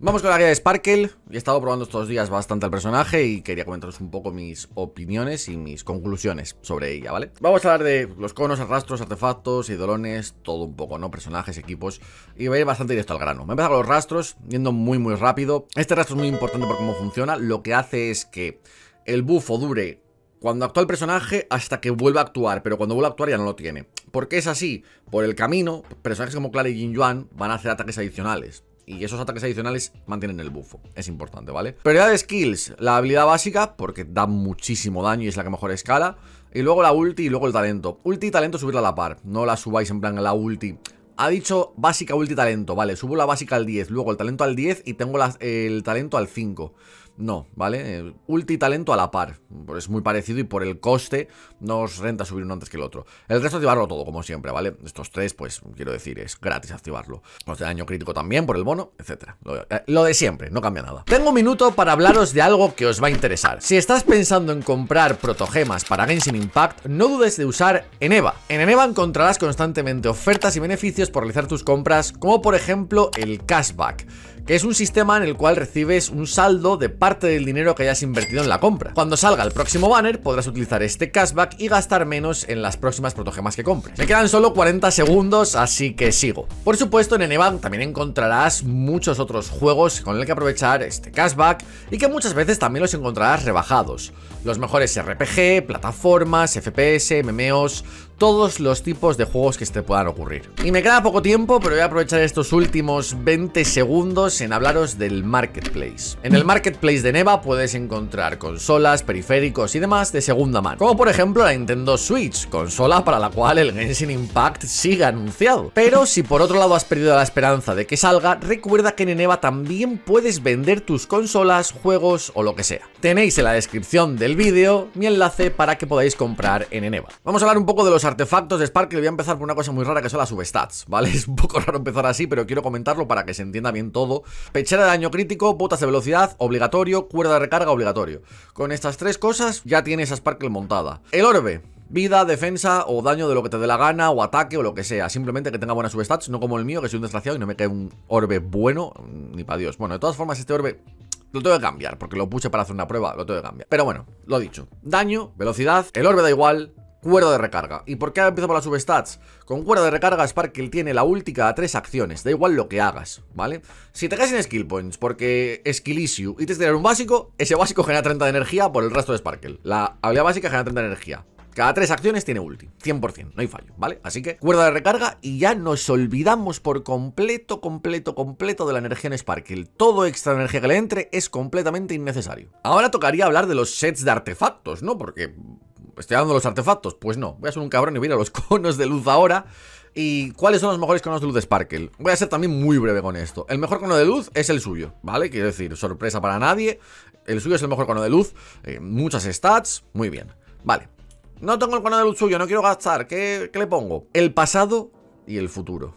Vamos con la guía de Sparkle. He estado probando estos días bastante al personaje y quería comentaros un poco mis opiniones y mis conclusiones sobre ella, ¿vale? Vamos a hablar de los conos, arrastros, artefactos, idolones, todo un poco, ¿no? Personajes, equipos. Y voy a ir bastante directo al grano. Me a empezar con los rastros, yendo muy, muy rápido. Este rastro es muy importante por cómo funciona. Lo que hace es que el bufo dure cuando actúa el personaje hasta que vuelva a actuar, pero cuando vuelve a actuar ya no lo tiene. ¿Por qué es así? Por el camino, personajes como Clara y Jin Yuan van a hacer ataques adicionales y esos ataques adicionales mantienen el buffo. Es importante, ¿vale? Prioridad de skills, la habilidad básica, porque da muchísimo daño y es la que mejor escala. Y luego la ulti y luego el talento. Ulti y talento subirla a la par, no la subáis en plan la ulti. Ha dicho básica, ulti, talento, vale, subo la básica al 10, luego el talento al 10 y tengo las el talento al 5. No, ¿vale? Eh, Ulti talento a la par. Es muy parecido y por el coste No os renta subir uno antes que el otro. El resto activarlo todo, como siempre, ¿vale? Estos tres, pues quiero decir, es gratis activarlo. Los de daño crítico también por el bono, etcétera. Eh, lo, de siempre, no cambia nada. Tengo un minuto para hablaros de algo que os va a interesar. Si estás pensando en comprar protogemas para Genshin Impact, no dudes de usar Eneva. En Eneva encontrarás constantemente ofertas y beneficios por realizar tus compras, como por ejemplo el cashback que es un sistema en el cual recibes un saldo de parte del dinero que hayas invertido en la compra. Cuando salga el próximo banner, podrás utilizar este cashback y gastar menos en las próximas protogemas que compres. Me quedan solo 40 segundos, así que sigo. Por supuesto, en Enebank también encontrarás muchos otros juegos con el que aprovechar este cashback y que muchas veces también los encontrarás rebajados. Los mejores RPG, plataformas, FPS, MMOs, todos los tipos de juegos que se te puedan ocurrir. Y me queda poco tiempo, pero voy a aprovechar estos últimos 20 segundos en hablaros del Marketplace. En el Marketplace de Neva puedes encontrar consolas, periféricos y demás de segunda mano, como por ejemplo la Nintendo Switch, consola para la cual el Genshin Impact sigue anunciado. Pero si por otro lado has perdido la esperanza de que salga, recuerda que en Neva también puedes vender tus consolas, juegos o lo que sea. Tenéis en la descripción del vídeo mi enlace para que podáis comprar en Neva, Vamos a hablar un poco de los artefactos de Sparkle voy a empezar por una cosa muy rara que son las substats, ¿vale? Es un poco raro empezar así, pero quiero comentarlo para que se entienda bien todo. Pechera de daño crítico, botas de velocidad, obligatorio, cuerda de recarga, obligatorio. Con estas tres cosas ya tienes a Sparkle montada. El orbe, vida, defensa o daño de lo que te dé la gana o ataque o lo que sea. Simplemente que tenga buenas substats, no como el mío, que soy un desgraciado y no me cae un orbe bueno, mm, ni para Dios. Bueno, de todas formas, este orbe lo tengo que cambiar, porque lo puse para hacer una prueba, lo tengo que cambiar. Pero bueno, lo dicho. Daño, velocidad, el orbe da igual, cuerda de recarga. ¿Y por qué empiezo por las substats? Con cuerda de recarga Sparkle tiene la ulti cada tres acciones, da igual lo que hagas, ¿vale? Si te caes en skill points porque skill y te tener un básico, ese básico genera 30 de energía por el resto de Sparkle. La habilidad básica genera 30 de energía. Cada tres acciones tiene ulti, 100%, no hay fallo, ¿vale? Así que cuerda de recarga y ya nos olvidamos por completo, completo, completo de la energía en Sparkle. Todo extra energía que le entre es completamente innecesario. Ahora tocaría hablar de los sets de artefactos, ¿no? Porque pues ¿Estoy dando los artefactos? Pues no, voy a ser un cabrón y voy a a los conos de luz ahora. ¿Y cuáles son los mejores conos de luz de Sparkle? Voy a ser también muy breve con esto. El mejor cono de luz es el suyo, ¿vale? Quiero decir, sorpresa para nadie. El suyo es el mejor cono de luz. Eh, muchas stats, muy bien. Vale. No tengo el cono de luz suyo, no quiero gastar. ¿Qué, ¿Qué le pongo? El pasado y el futuro.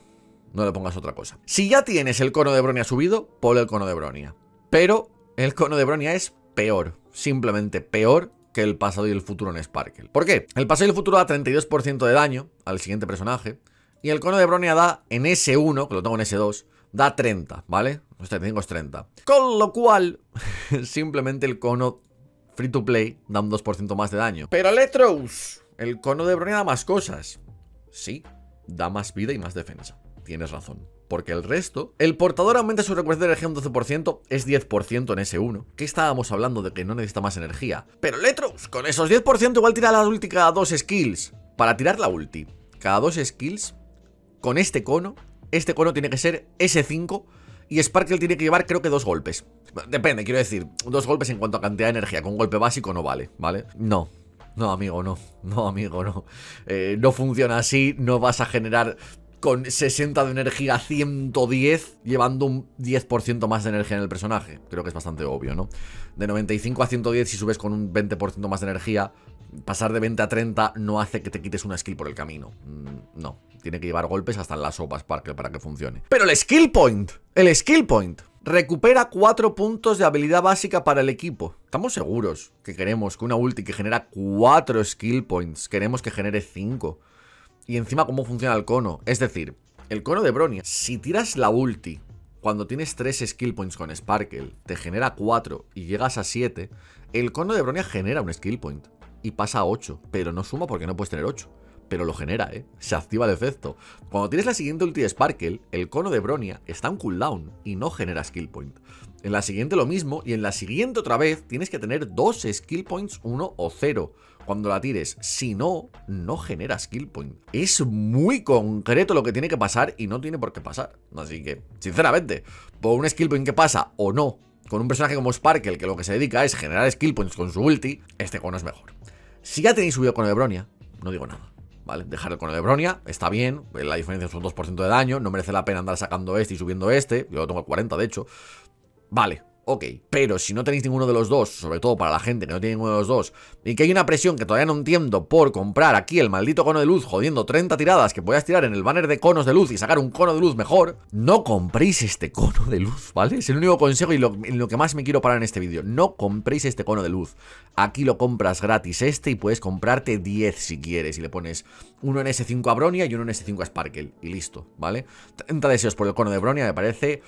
No le pongas otra cosa. Si ya tienes el cono de Bronia subido, Pon el cono de Bronia. Pero el cono de Bronia es peor. Simplemente peor que el pasado y el futuro en Sparkle. ¿Por qué? El pasado y el futuro da 32% de daño al siguiente personaje. Y el cono de Bronia da en S1, que lo tengo en S2, da 30, ¿vale? 35 es 30. Con lo cual, simplemente el cono free to play da un 2% más de daño. Pero Electros, el cono de Bronia da más cosas. Sí, da más vida y más defensa. Tienes razón porque el resto... El portador aumenta su recuperación de energía un 12%, es 10% en ese 1. ¿Qué estábamos hablando de que no necesita más energía. Pero Letrus, con esos 10% igual tira la ulti cada dos skills. Para tirar la ulti, cada dos skills, con este cono, este cono tiene que ser S5 y Sparkle tiene que llevar creo que dos golpes. Depende, quiero decir, dos golpes en cuanto a cantidad de energía, con golpe básico no vale, ¿vale? No, no, amigo, no. No, amigo, no. Eh, no funciona así, no vas a generar con 60 de energía, a 110, llevando un 10% más de energía en el personaje. Creo que es bastante obvio, ¿no? De 95 a 110, si subes con un 20% más de energía, pasar de 20 a 30 no hace que te quites una skill por el camino. Mm, no, tiene que llevar golpes hasta en las sopas para para que funcione. Pero el skill point, el skill point. Recupera 4 puntos de habilidad básica para el equipo. Estamos seguros que queremos que una ulti que genera 4 skill points, queremos que genere 5 y encima cómo funciona el cono. Es decir, el cono de Bronia, si tiras la ulti cuando tienes 3 skill points con Sparkle, te genera 4 y llegas a 7, el cono de Bronia genera un skill point y pasa a 8, pero no suma porque no puedes tener 8. Pero lo genera, ¿eh? Se activa el efecto. Cuando tienes la siguiente ulti de Sparkle, el cono de Bronia está en cooldown y no genera skill point. En la siguiente lo mismo y en la siguiente otra vez tienes que tener 2 skill points, 1 o 0 cuando la tires. Si no, no genera skill point. Es muy concreto lo que tiene que pasar y no tiene por qué pasar. Así que, sinceramente, por un skill point que pasa o no, con un personaje como Sparkle, que lo que se dedica es generar skill points con su ulti, este cono es mejor. Si ya tenéis subido con el Bronia, no digo nada. ¿Vale? Dejar el cono de Bronia, está bien, la diferencia es un 2% de daño, no merece la pena andar sacando este y subiendo este, yo lo tengo a 40 de hecho. Vale, ok. Pero si no tenéis ninguno de los dos, sobre todo para la gente que no tiene ninguno de los dos, y que hay una presión que todavía no entiendo por comprar aquí el maldito cono de luz jodiendo 30 tiradas que podías tirar en el banner de conos de luz y sacar un cono de luz mejor, no compréis este cono de luz, ¿vale? Es el único consejo y lo, en lo que más me quiero parar en este vídeo. No compréis este cono de luz. Aquí lo compras gratis este y puedes comprarte 10 si quieres y le pones uno en S5 a Bronia y uno en S5 a Sparkle y listo, ¿vale? 30 deseos por el cono de Bronia me parece...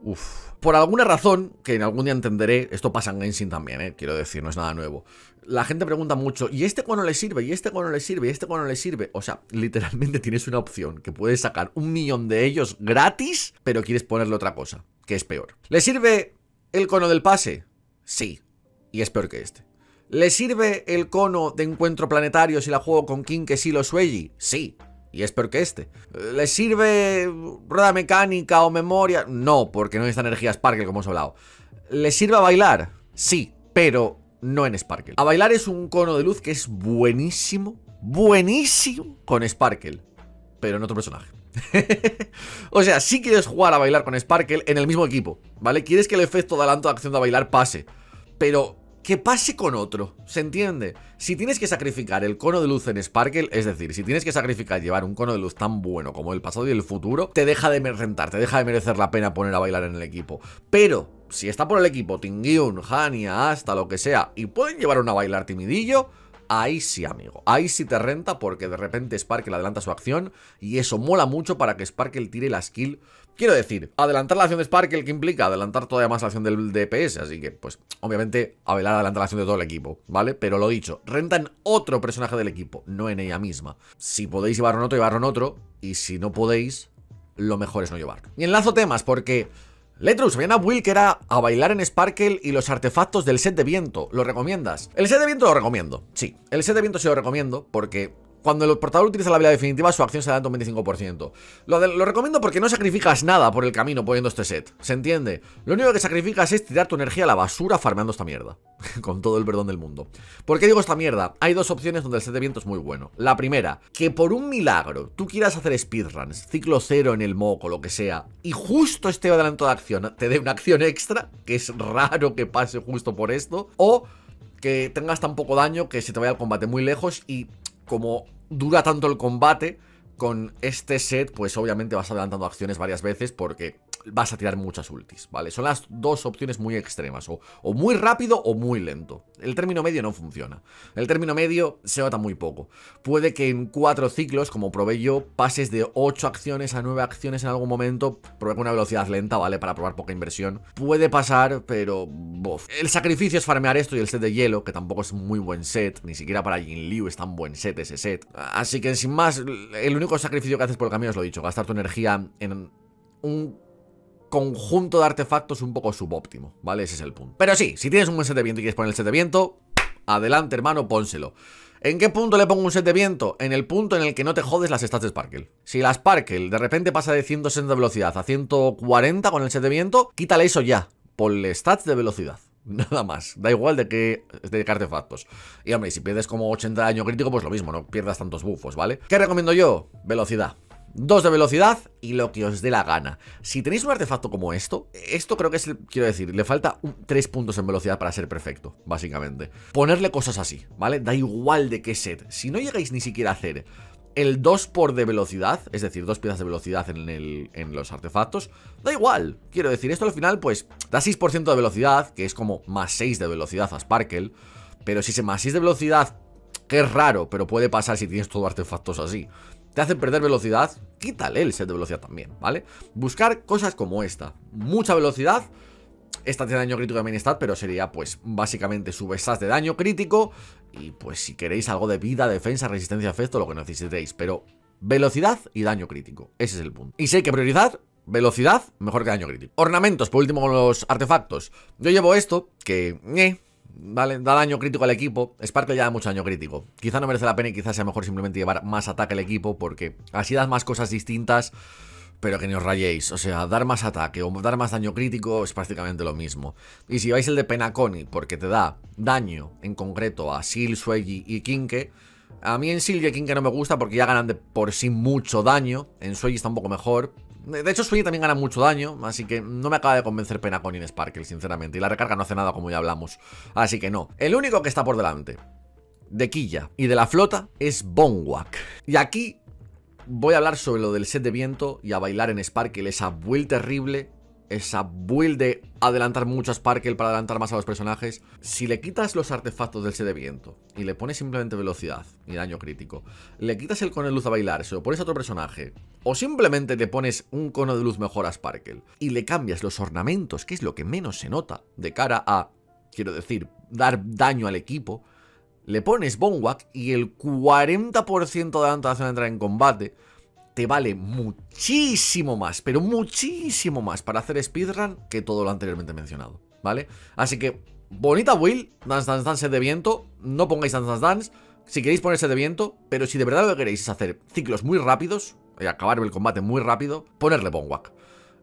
Uff por alguna razón, que en algún día entenderé, esto pasa en Genshin también, eh, quiero decir, no es nada nuevo. La gente pregunta mucho, ¿y este cono le sirve? ¿Y este cono le sirve? ¿Y este cono le sirve? O sea, literalmente tienes una opción que puedes sacar un millón de ellos gratis, pero quieres ponerle otra cosa, que es peor. ¿Le sirve el cono del pase? Sí, y es peor que este. ¿Le sirve el cono de encuentro planetario si la juego con King que sí lo Sí, y es que este. ¿Le sirve rueda mecánica o memoria? No, porque no esta energía Sparkle, como hemos hablado. ¿Le sirve a bailar? Sí, pero no en Sparkle. A bailar es un cono de luz que es buenísimo, buenísimo con Sparkle, pero en otro personaje. o sea, si sí quieres jugar a bailar con Sparkle en el mismo equipo, ¿vale? Quieres que el efecto de adelanto de acción de bailar pase, pero que pase con otro, ¿se entiende? Si tienes que sacrificar el cono de luz en Sparkle, es decir, si tienes que sacrificar llevar un cono de luz tan bueno como el pasado y el futuro, te deja de rentar, te deja de merecer la pena poner a bailar en el equipo. Pero, si está por el equipo Tingyun, Hania, hasta lo que sea, y pueden llevar una a bailar timidillo, Ahí sí, amigo. Ahí sí te renta porque de repente Sparkle adelanta su acción y eso mola mucho para que Sparkle tire la skill Quiero decir, adelantar la acción de Sparkle que implica adelantar todavía más la acción del DPS, así que, pues, obviamente, Avelar adelantar la acción de todo el equipo, ¿vale? Pero lo dicho, renta en otro personaje del equipo, no en ella misma. Si podéis llevar un otro, llevarlo en otro, y si no podéis, lo mejor es no llevar. Y enlazo temas, porque... Letrus, viene a que era a bailar en Sparkle y los artefactos del set de viento. ¿Lo recomiendas? El set de viento lo recomiendo, sí. El set de viento sí lo recomiendo porque cuando el portador utiliza la habilidad definitiva, su acción se adelanta un 25%. Lo, lo, recomiendo porque no sacrificas nada por el camino poniendo este set. ¿Se entiende? Lo único que sacrificas es tirar tu energía a la basura farmeando esta mierda. Con todo el perdón del mundo. ¿Por qué digo esta mierda? Hay dos opciones donde el set de viento es muy bueno. La primera, que por un milagro tú quieras hacer speedruns, ciclo cero en el moco, lo que sea, y justo este adelanto de acción te dé una acción extra, que es raro que pase justo por esto, o que tengas tan poco daño que se te vaya el combate muy lejos y como dura tanto el combate, con este set pues obviamente vas adelantando acciones varias veces porque vas a tirar muchas ultis, ¿vale? Son las dos opciones muy extremas, o, muy rápido o muy lento. El término medio no funciona. El término medio se nota muy poco. Puede que en cuatro ciclos, como probé yo, pases de ocho acciones a nueve acciones en algún momento. Probé con una velocidad lenta, ¿vale? Para probar poca inversión. Puede pasar, pero... Bof. El sacrificio es farmear esto y el set de hielo, que tampoco es muy buen set. Ni siquiera para Jin Liu es tan buen set ese set. Así que sin más, el único sacrificio que haces por el camino, os lo he dicho, gastar tu energía en un conjunto de artefactos un poco subóptimo, ¿vale? Ese es el punto. Pero sí, si tienes un buen set de viento y quieres poner el set de viento, adelante, hermano, pónselo. ¿En qué punto le pongo un set de viento? En el punto en el que no te jodes las stats de Sparkle. Si la Sparkle de repente pasa de 160 de velocidad a 140 con el set de viento, quítale eso ya. Ponle stats de velocidad. Nada más, da igual de qué, de artefactos. Y hombre, si pierdes como 80 de daño crítico, pues lo mismo, no pierdas tantos bufos, ¿vale? ¿Qué recomiendo yo? Velocidad. 2 de velocidad y lo que os dé la gana. Si tenéis un artefacto como esto, esto creo que es, quiero decir, le falta 3 puntos en velocidad para ser perfecto, básicamente. Ponerle cosas así, ¿vale? Da igual de qué set. Si no llegáis ni siquiera a hacer el 2 por de velocidad, es decir, dos piezas de velocidad en, el, en los artefactos, da igual. Quiero decir, esto al final, pues, da 6% de velocidad, que es como más 6 de velocidad a Sparkle. Pero si se más 6 de velocidad, que es raro, pero puede pasar si tienes todo artefactos así te hacen perder velocidad, quítale el set de velocidad también, ¿vale? Buscar cosas como esta. Mucha velocidad. Esta tiene daño crítico de Mainstat, pero sería pues básicamente subestas de daño crítico. Y pues si queréis algo de vida, defensa, resistencia, efecto, lo que necesitéis. Pero velocidad y daño crítico. Ese es el punto. Y sé que priorizar, velocidad mejor que daño crítico. Ornamentos, por último con los artefactos. Yo llevo esto, que... Eh, ¿vale? Da daño crítico al equipo. Sparkle ya da mucho daño crítico. Quizá no merece la pena y quizás sea mejor simplemente llevar más ataque al equipo porque así das más cosas distintas, pero que ni os rayéis. O sea, dar más ataque o dar más daño crítico es prácticamente lo mismo. Y si vais el de Penaconi porque te da daño en concreto a sil suegi y Kinke... A mí en sil y Kinke no me gusta porque ya ganan de por sí mucho daño. En suegi está un poco mejor, de hecho, Sueño también gana mucho daño, así que no me acaba de convencer Pena con Sparkle, sinceramente. Y la recarga no hace nada, como ya hablamos. Así que no. El único que está por delante de Quilla y de la flota es Bonwak. Y aquí voy a hablar sobre lo del set de viento y a bailar en Sparkle, esa build terrible esa build de adelantar mucho a Sparkle para adelantar más a los personajes. Si le quitas los artefactos del sede de viento y le pones simplemente velocidad y daño crítico, le quitas el cono de luz a bailar, se lo pones a otro personaje, o simplemente le pones un cono de luz mejor a Sparkle y le cambias los ornamentos, que es lo que menos se nota de cara a, quiero decir, dar daño al equipo, le pones Bonwack y el 40% de adelantación entrar en combate te vale muchísimo más, pero muchísimo más para hacer speedrun que todo lo anteriormente mencionado, ¿vale? Así que, bonita Will, Dance Dance Dance de viento, no pongáis Dance Dance Dance, si queréis ponerse de viento, pero si de verdad lo queréis hacer ciclos muy rápidos, y eh, acabar el combate muy rápido, ponerle Bonwack.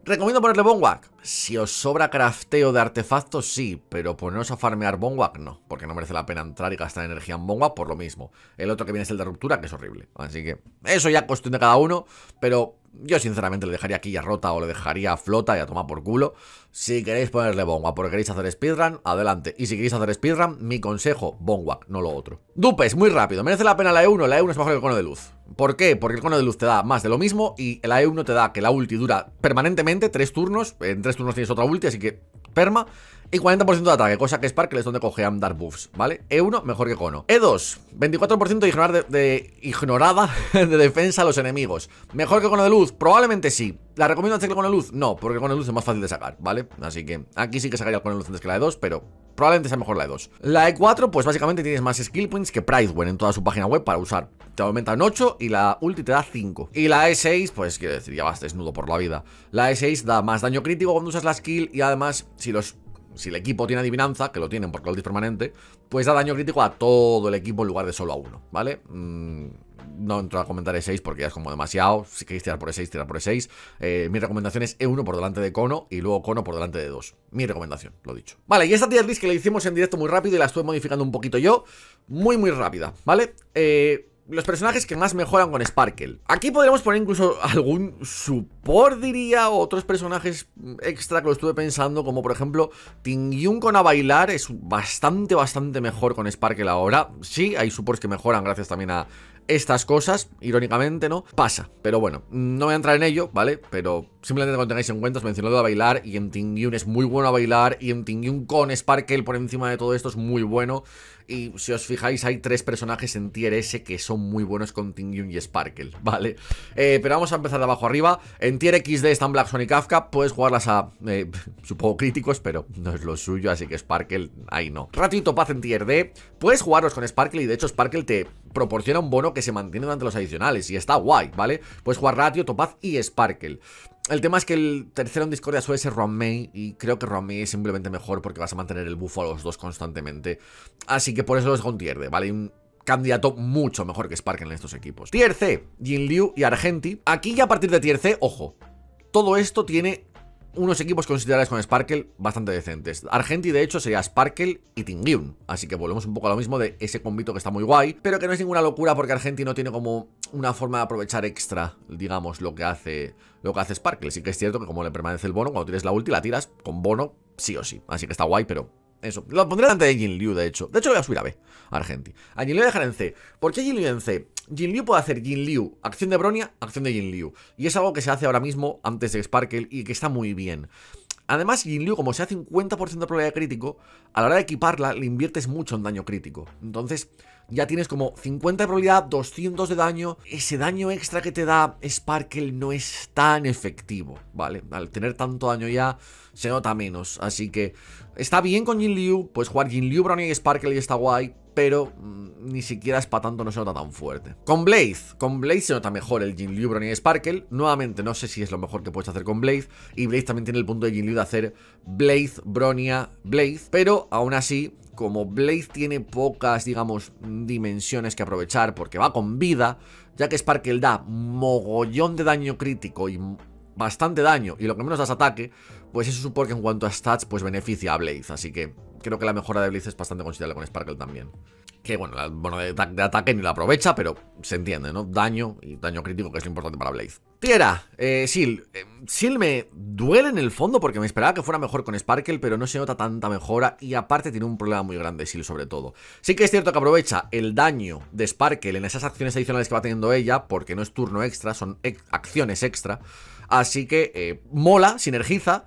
Recomiendo ponerle Bonwack. Si os sobra crafteo de artefactos, sí, pero poneros a farmear Bonwack, no, porque no merece la pena entrar y gastar energía en Bonwack por lo mismo. El otro que viene es el de ruptura, que es horrible. Así que eso ya cuestión de cada uno, pero yo sinceramente le dejaría aquí ya rota o le dejaría flota y a tomar por culo. Si queréis ponerle bongua porque queréis hacer speedrun, adelante. Y si queréis hacer speedrun, mi consejo, bongwa, no lo otro. Dupes, muy rápido. Merece la pena la E1, la E1 es mejor que el cono de luz. ¿Por qué? Porque el cono de luz te da más de lo mismo y la E1 te da que la ulti dura permanentemente, tres turnos. En tres turnos tienes otra ulti, así que perma y 40% de ataque, cosa que Sparkle es donde cogean dar buffs, ¿vale? E1, mejor que Cono. E2, 24% de, de, ignorada de defensa a los enemigos. ¿Mejor que Cono de Luz? Probablemente sí. ¿La recomiendo hacer con la luz? No, porque con la luz es más fácil de sacar, ¿vale? Así que aquí sí que sacaría con de luz antes que la e 2, pero Probablemente sea mejor la E2. La E4, pues básicamente tienes más skill points que Pricewen en toda su página web para usar. Te aumentan 8 y la ulti te da 5. Y la E6, pues quiero decir, ya vas desnudo por la vida. La E6 da más daño crítico cuando usas la skill y además, si los si el equipo tiene adivinanza, que lo tienen porque lo es permanente, pues da daño crítico a todo el equipo en lugar de solo a uno, ¿vale? Mmm no entro a comentar E6 porque ya es como demasiado. Si queréis tirar por E6, tirar por el 6 eh, mi recomendación es E1 por delante de Cono y luego Cono por delante de 2. Mi recomendación, lo dicho. Vale, y esta tier list que le hicimos en directo muy rápido y la estuve modificando un poquito yo. Muy, muy rápida, ¿vale? Eh, los personajes que más mejoran con Sparkle. Aquí podríamos poner incluso algún support, diría, o otros personajes extra que lo estuve pensando, como por ejemplo Tingyun con a bailar es bastante, bastante mejor con Sparkle ahora. Sí, hay supports que mejoran gracias también a estas cosas, irónicamente, ¿no? Pasa, pero bueno, no voy a entrar en ello, ¿vale? Pero Simplemente cuando tengáis en cuenta, os mencioné lo de bailar y en Tingyun es muy bueno a bailar y en Tingyun con Sparkle por encima de todo esto es muy bueno. Y si os fijáis, hay tres personajes en tier S que son muy buenos con Tingyun y Sparkle, ¿vale? Eh, pero vamos a empezar de abajo arriba. En tier XD están Black Sonic Kafka. Puedes jugarlas a, eh, supongo, críticos, pero no es lo suyo, así que Sparkle, ahí no. Ratio y Topaz en tier D. Puedes jugarlos con Sparkle y de hecho Sparkle te proporciona un bono que se mantiene durante los adicionales y está guay, ¿vale? Puedes jugar Ratio, Topaz y Sparkle. El tema es que el tercero en discordia suele ser May y creo que May es simplemente mejor porque vas a mantener el buffo a los dos constantemente. Así que por eso es Gontierde, ¿vale? Un candidato mucho mejor que Spark en estos equipos. Tier C, Jin Liu y Argenti. Aquí ya a partir de Tier C, ojo, todo esto tiene unos equipos considerables con Sparkle bastante decentes. Argenti, de hecho, sería Sparkle y Tingyun. Así que volvemos un poco a lo mismo de ese combito que está muy guay, pero que no es ninguna locura porque Argenti no tiene como una forma de aprovechar extra, digamos, lo que hace lo que hace Sparkle. Sí que es cierto que como le permanece el bono, cuando tienes la ulti la tiras con bono sí o sí. Así que está guay, pero eso. Lo pondré delante de Jin Liu, de hecho. De hecho, lo voy a subir a B, a Argenti. A Jin voy a dejar en C. ¿Por qué Jin Liu en C? Jin Liu puede hacer Jin Liu, acción de Bronia, acción de Jin Liu. Y es algo que se hace ahora mismo antes de Sparkle y que está muy bien. Además, Jin Liu, como sea 50% de probabilidad crítico, a la hora de equiparla le inviertes mucho en daño crítico. Entonces, ya tienes como 50 de probabilidad, 200 de daño. Ese daño extra que te da Sparkle no es tan efectivo, ¿vale? Al tener tanto daño ya se nota menos. Así que está bien con Jin Liu, pues jugar Jin Liu, Brownie y Sparkle está guay, pero mm, ni siquiera es para tanto, no se nota tan fuerte. Con Blaze, con Blaze se nota mejor el Jin Liu, Brownie y Sparkle. Nuevamente, no sé si es lo mejor que puedes hacer con Blaze. Y Blaze también tiene el punto de Jin Liu de hacer Blaze, Bronia, Blaze. Pero aún así, como Blaze tiene pocas, digamos, dimensiones que aprovechar porque va con vida, ya que Sparkle da mogollón de daño crítico y bastante daño y lo que menos es ataque, pues eso supone que en cuanto a stats, pues beneficia a Blaze. Así que creo que la mejora de Blaze es bastante considerable con Sparkle también. Que bueno, bueno de, ataque ni la aprovecha, pero se entiende, ¿no? Daño y daño crítico, que es lo importante para Blaze. Tierra, eh, Sil. Eh, Sil me duele en el fondo porque me esperaba que fuera mejor con Sparkle, pero no se nota tanta mejora y aparte tiene un problema muy grande Sil sobre todo. Sí que es cierto que aprovecha el daño de Sparkle en esas acciones adicionales que va teniendo ella, porque no es turno extra, son acciones extra. Así que eh, mola, sinergiza,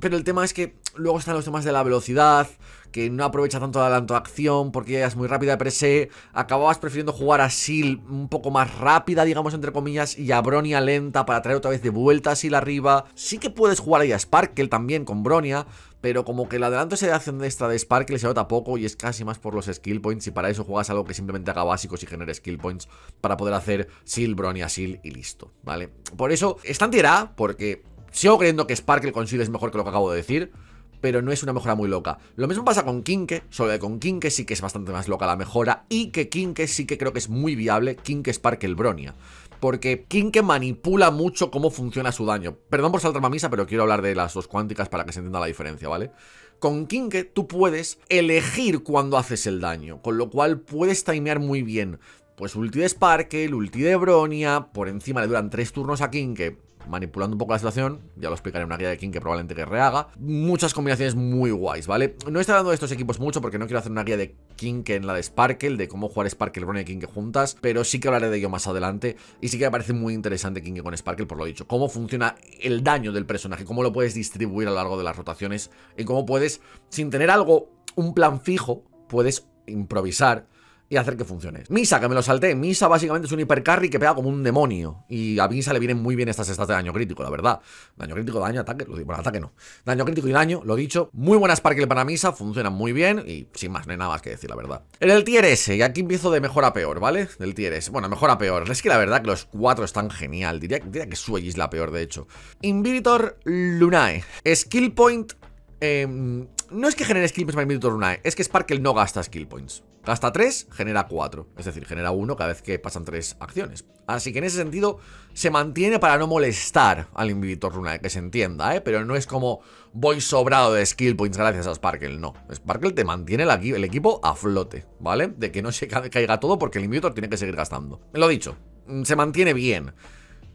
pero el tema es que luego están los temas de la velocidad, que no aprovecha tanto el adelanto acción, porque es muy rápida de se Acababas prefiriendo jugar a Sil un poco más rápida, digamos, entre comillas, y a Bronia lenta para traer otra vez de vuelta a Seal arriba. Sí que puedes jugar ahí a Sparkle también con Bronia, pero como que el adelanto se de acción extra de Sparkle se nota poco y es casi más por los skill points y para eso juegas algo que simplemente haga básicos y genere skill points para poder hacer Sil, Bronia, Sil y listo, ¿vale? Por eso, tan tirada porque sigo creyendo que Sparkle con es mejor que lo que acabo de decir, pero no es una mejora muy loca. Lo mismo pasa con Kinke, solo que con Kinke sí que es bastante más loca la mejora y que Kinke sí que creo que es muy viable, Kinke Sparkle Bronia. Porque Kinke manipula mucho cómo funciona su daño. Perdón por saltar a misa, pero quiero hablar de las dos cuánticas para que se entienda la diferencia, ¿vale? Con Kinke tú puedes elegir cuándo haces el daño, con lo cual puedes timear muy bien. Pues ulti de Sparkle, ulti de Bronia, por encima le duran tres turnos a Kinke, manipulando un poco la situación, ya lo explicaré en una guía de King que probablemente que rehaga, muchas combinaciones muy guays, ¿vale? No estoy hablando de estos equipos mucho porque no quiero hacer una guía de King en la de Sparkle, de cómo jugar Sparkle, Brony y King juntas, pero sí que hablaré de ello más adelante y sí que me parece muy interesante King con Sparkle, por lo dicho, cómo funciona el daño del personaje, cómo lo puedes distribuir a lo largo de las rotaciones y cómo puedes, sin tener algo, un plan fijo, puedes improvisar y hacer que funcione. Misa, que me lo salté. Misa básicamente es un hipercarry que pega como un demonio. Y a Misa le vienen muy bien estas stats de daño crítico, la verdad. Daño crítico, daño, ataque. Bueno, ataque no. Daño crítico y daño, lo dicho. Muy buena Sparkle para Misa, Funciona muy bien. Y sin más, no hay nada más que decir, la verdad. En el tier S, y aquí empiezo de mejor a peor, ¿vale? Del tier S. Bueno, mejor a peor. Es que la verdad que los cuatro están genial. Diría, que Suey es la peor, de hecho. Invitor Lunae. Skill Point. Em, no es que genere skill points para Invitor Lunae, es que Sparkle no gasta skill points. Gasta 3, genera 4. Es decir, genera 1 cada vez que pasan 3 acciones. Así que en ese sentido se mantiene para no molestar al invictor Runa, que se entienda, ¿eh? Pero no es como voy sobrado de skill points gracias a Sparkle, no. Sparkle te mantiene el, equipo a flote, ¿vale? De que no se caiga todo porque el invictor tiene que seguir gastando. Lo dicho, mm, se mantiene bien.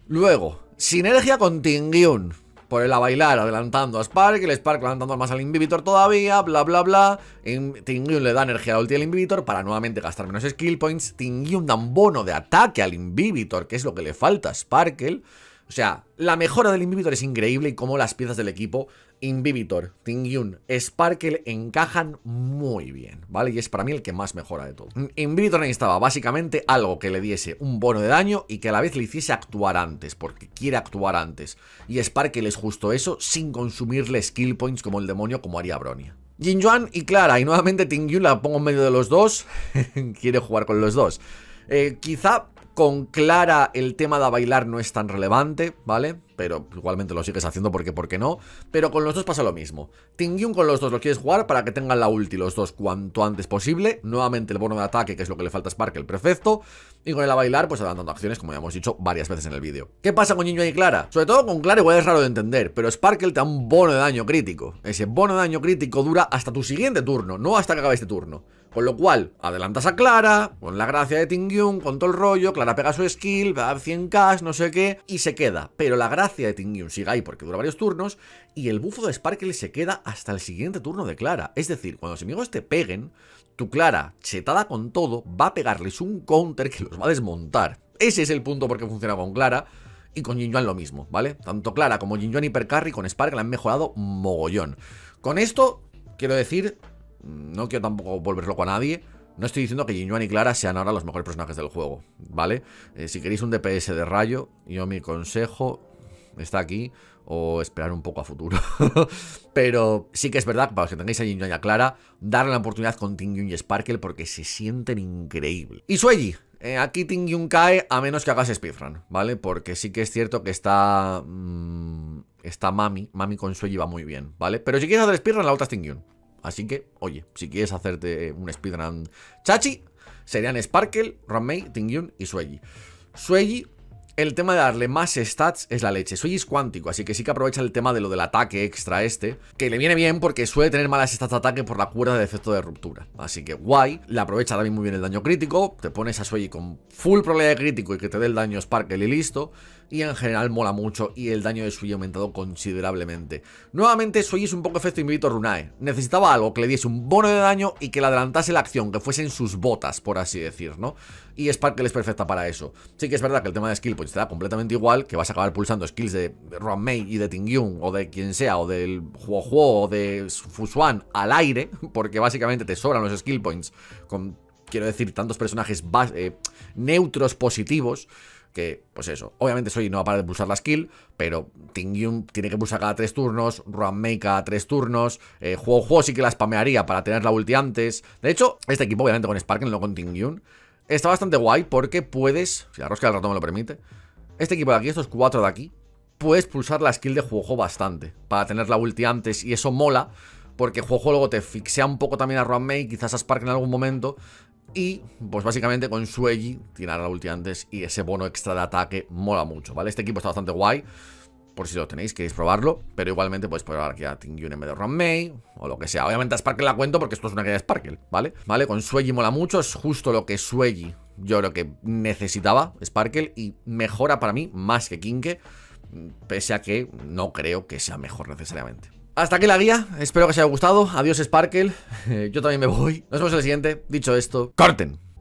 Luego, sinergia con Tingyun. Por él a bailar adelantando a Sparkle Sparkle Spark más al Invivitor todavía, bla bla bla. Tingyun le da energía a ulti al Invivitor para nuevamente gastar menos skill points. Tingyun da un bono de ataque al Invivitor que es lo que le falta a Sparkle. O sea, la mejora del Invivitor es increíble y como las piezas del equipo Invivitor, Tingyun, Sparkle encajan muy bien, ¿vale? Y es para mí el que más mejora de todo. Invivitor necesitaba básicamente algo que le diese un bono de daño y que a la vez le hiciese actuar antes, porque quiere actuar antes. Y Sparkle es justo eso, sin consumirle skill points como el demonio, como haría Bronia. Jin y Clara, y nuevamente Tingyun la pongo en medio de los dos, quiere jugar con los dos. Eh, quizá con Clara el tema de bailar no es tan relevante, ¿vale? Pero igualmente lo sigues haciendo porque ¿por qué no? Pero con los dos pasa lo mismo. Tingyun con los dos lo quieres jugar para que tengan la ulti los dos cuanto antes posible. Nuevamente el bono de ataque, que es lo que le falta a Sparkle, perfecto. Y con el a bailar, pues adelantando acciones, como ya hemos dicho varias veces en el vídeo. ¿Qué pasa con Niño y Clara? Sobre todo con Clara igual es raro de entender, pero Sparkle te da un bono de daño crítico. Ese bono de daño crítico dura hasta tu siguiente turno, no hasta que acabe este turno. Con lo cual, adelantas a Clara, con la gracia de Tingyun, con todo el rollo, Clara pega su skill, va a 100k, no sé qué, y se queda. Pero la gracia de Tingyun sigue ahí porque dura varios turnos, y el bufo de Sparkle se queda hasta el siguiente turno de Clara. Es decir, cuando los enemigos te peguen, tu Clara, chetada con todo, va a pegarles un counter que los va a desmontar. Ese es el punto por qué funciona con Clara. Y con Yuan lo mismo, ¿vale? Tanto Clara como y Hypercarry con Sparkle han mejorado mogollón. Con esto, quiero decir Mm, no quiero tampoco volver loco a nadie. No estoy diciendo que Yuan y Clara sean ahora los mejores personajes del juego, ¿vale? Eh, si queréis un DPS de rayo, yo mi consejo está aquí o esperar un poco a futuro. Pero sí que es verdad, para los que tengáis a Yuan y a Clara, darle la oportunidad con Tingyun y Sparkle porque se sienten increíbles. Y Sueji, eh, aquí Tingyun cae a menos que hagas speedrun, ¿vale? Porque sí que es cierto que está... Mm, está Mami, Mami con Sueji va muy bien, ¿vale? Pero si quieres hacer speedrun, la otra es Tingyun. Así que, oye, si quieres hacerte un speedrun chachi, serían Sparkle, Ranmei, Tingyun y Sueji. Sueji, el tema de darle más stats es la leche. Sueji es cuántico, así que sí que aprovecha el tema de lo del ataque extra este, que le viene bien porque suele tener malas stats de ataque por la cuerda de efecto de ruptura. Así que guay, le aprovecha también muy bien el daño crítico, te pones a Sueji con full probabilidad de crítico y que te dé el daño Sparkle y listo y en general mola mucho y el daño de Sui ha aumentado considerablemente. Nuevamente Sui es un poco efecto invito Runae, necesitaba algo que le diese un bono de daño y que le adelantase la acción, que fuesen sus botas, por así decir, ¿no? Y Sparkle es perfecta para eso. Sí que es verdad que el tema de skill points pues, te da completamente igual, que vas a acabar pulsando skills de Ron y de Tingyun, o de quien sea, o del Huohuo, o de Fusuan al aire, porque básicamente te sobran los skill points con... Quiero decir, tantos personajes eh, neutros positivos que, pues eso, obviamente Soy no va a parar de pulsar la skill, pero Tingyun tiene que pulsar cada tres turnos, Ruanmei cada tres turnos, Juego eh, sí que la spamearía para tener la ulti antes. De hecho, este equipo, obviamente con Sparken, no con Tingyun, está bastante guay porque puedes, si la rosca del ratón me lo permite, este equipo de aquí, estos cuatro de aquí, puedes pulsar la skill de Juego bastante para tener la ulti antes y eso mola porque Juego luego te fixea un poco también a Ruanmei, quizás a Spark en algún momento, y, pues básicamente con Sueji tirar la ulti antes y ese bono extra de ataque mola mucho, ¿vale? Este equipo está bastante guay, por si lo tenéis, queréis probarlo, pero igualmente podéis probar aquí a Tingyun en vez de Ranmei o lo que sea. Obviamente a Sparkle la cuento porque esto es una que de Sparkle, ¿vale? ¿Vale? Con Sueji mola mucho, es justo lo que Suegi yo creo que necesitaba Sparkle y mejora para mí más que Kinke, pese a que no creo que sea mejor necesariamente. Hasta aquí la guía, espero que os haya gustado. Adiós Sparkle, yo también me voy. Nos vemos en el siguiente. Dicho esto, corten.